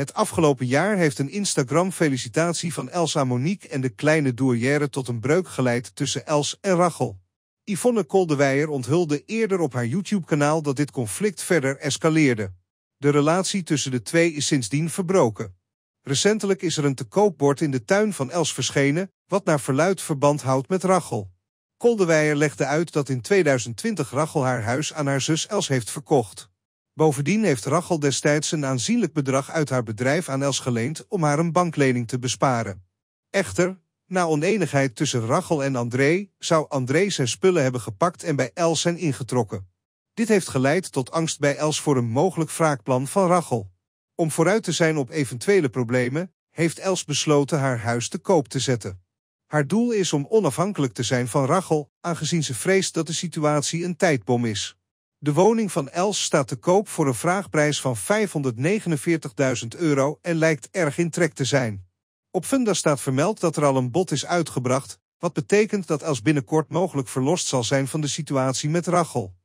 Het afgelopen jaar heeft een Instagram-felicitatie van Elsa Monique en de kleine douairière tot een breuk geleid tussen Els en Rachel. Yvonne Koldewijer onthulde eerder op haar YouTube-kanaal dat dit conflict verder escaleerde. De relatie tussen de twee is sindsdien verbroken. Recentelijk is er een tekoopbord in de tuin van Els verschenen, wat naar verluid verband houdt met Rachel. Koldewijer legde uit dat in 2020 Rachel haar huis aan haar zus Els heeft verkocht. Bovendien heeft Rachel destijds een aanzienlijk bedrag uit haar bedrijf aan Els geleend om haar een banklening te besparen. Echter, na oneenigheid tussen Rachel en André, zou André zijn spullen hebben gepakt en bij Els zijn ingetrokken. Dit heeft geleid tot angst bij Els voor een mogelijk wraakplan van Rachel. Om vooruit te zijn op eventuele problemen, heeft Els besloten haar huis te koop te zetten. Haar doel is om onafhankelijk te zijn van Rachel, aangezien ze vreest dat de situatie een tijdbom is. De woning van Els staat te koop voor een vraagprijs van 549.000 euro en lijkt erg in trek te zijn. Op Funda staat vermeld dat er al een bod is uitgebracht, wat betekent dat Els binnenkort mogelijk verlost zal zijn van de situatie met Rachel.